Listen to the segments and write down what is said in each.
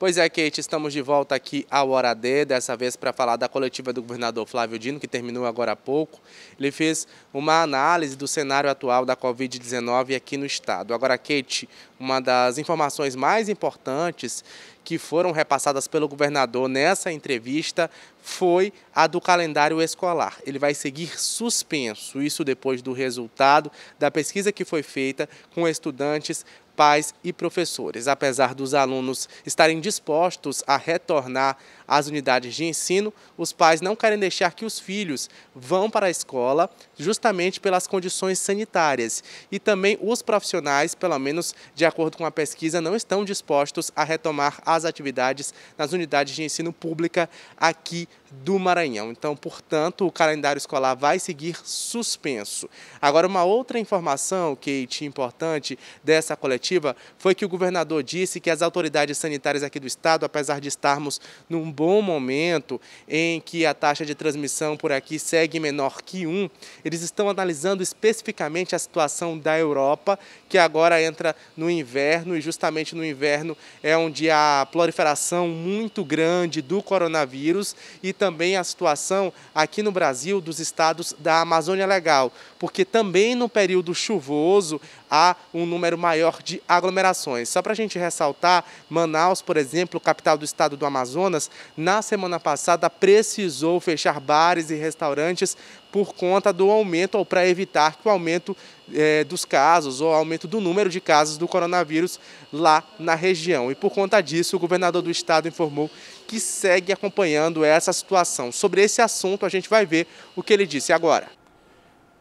Pois é, Kate, estamos de volta aqui ao Hora D, dessa vez para falar da coletiva do governador Flávio Dino, que terminou agora há pouco. Ele fez uma análise do cenário atual da Covid-19 aqui no estado. Agora, Kate, uma das informações mais importantes que foram repassadas pelo governador nessa entrevista foi a do calendário escolar. Ele vai seguir suspenso, isso depois do resultado da pesquisa que foi feita com estudantes pais e professores. Apesar dos alunos estarem dispostos a retornar às unidades de ensino, os pais não querem deixar que os filhos vão para a escola justamente pelas condições sanitárias. E também os profissionais, pelo menos de acordo com a pesquisa, não estão dispostos a retomar as atividades nas unidades de ensino pública aqui do Maranhão. Então, portanto, o calendário escolar vai seguir suspenso. Agora, uma outra informação, Kate, importante dessa coletiva foi que o governador disse que as autoridades sanitárias aqui do estado, apesar de estarmos num bom momento em que a taxa de transmissão por aqui segue menor que um, eles estão analisando especificamente a situação da Europa, que agora entra no inverno e justamente no inverno é onde há proliferação muito grande do coronavírus e também a situação aqui no Brasil dos estados da Amazônia Legal, porque também no período chuvoso há um número maior de aglomerações. Só para a gente ressaltar, Manaus, por exemplo, capital do estado do Amazonas, na semana passada precisou fechar bares e restaurantes por conta do aumento ou para evitar que o aumento eh, dos casos ou aumento do número de casos do coronavírus lá na região. E por conta disso, o governador do estado informou que segue acompanhando essa situação. Sobre esse assunto, a gente vai ver o que ele disse agora.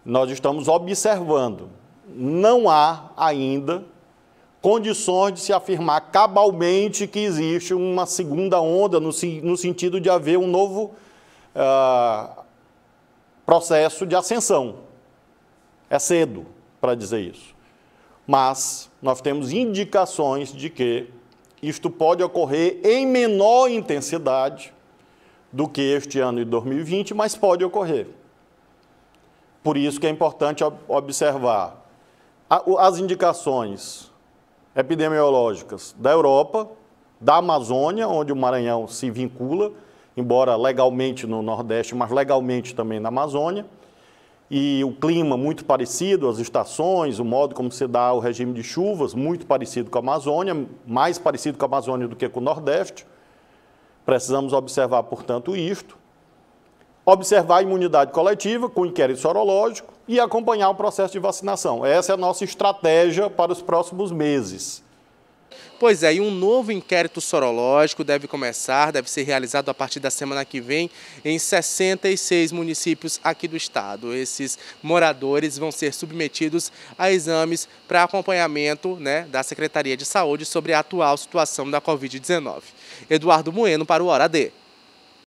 Nós estamos observando não há ainda condições de se afirmar cabalmente que existe uma segunda onda, no, no sentido de haver um novo uh, processo de ascensão. É cedo para dizer isso. Mas nós temos indicações de que isto pode ocorrer em menor intensidade do que este ano de 2020, mas pode ocorrer. Por isso que é importante observar as indicações epidemiológicas da Europa, da Amazônia, onde o Maranhão se vincula, embora legalmente no Nordeste, mas legalmente também na Amazônia. E o clima muito parecido, as estações, o modo como se dá o regime de chuvas, muito parecido com a Amazônia, mais parecido com a Amazônia do que com o Nordeste. Precisamos observar, portanto, isto. Observar a imunidade coletiva com inquérito sorológico, e acompanhar o processo de vacinação. Essa é a nossa estratégia para os próximos meses. Pois é, e um novo inquérito sorológico deve começar, deve ser realizado a partir da semana que vem em 66 municípios aqui do estado. Esses moradores vão ser submetidos a exames para acompanhamento né, da Secretaria de Saúde sobre a atual situação da Covid-19. Eduardo Bueno para o Hora D.